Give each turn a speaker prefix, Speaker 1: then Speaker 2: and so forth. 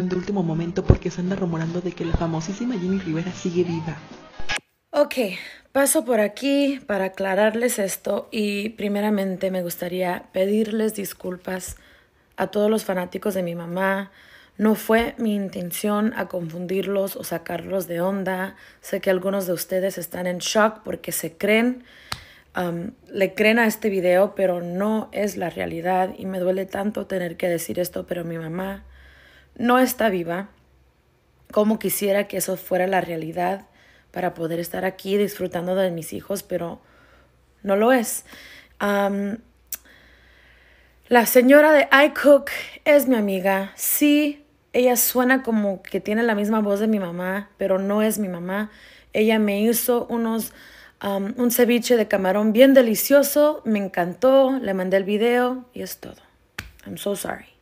Speaker 1: el último momento porque se anda rumorando de que la famosísima Jimmy Rivera sigue viva.
Speaker 2: Ok, paso por aquí para aclararles esto y primeramente me gustaría pedirles disculpas a todos los fanáticos de mi mamá. No fue mi intención a confundirlos o sacarlos de onda. Sé que algunos de ustedes están en shock porque se creen, um, le creen a este video, pero no es la realidad y me duele tanto tener que decir esto, pero mi mamá no está viva, como quisiera que eso fuera la realidad para poder estar aquí disfrutando de mis hijos, pero no lo es. la señora de iCook es mi amiga. Sí, ella suena como que tiene la misma voz de mi mamá, pero no es mi mamá. Ella me hizo unos un ceviche de camarón bien delicioso, me encantó, le mandé el video y es todo. I'm so sorry.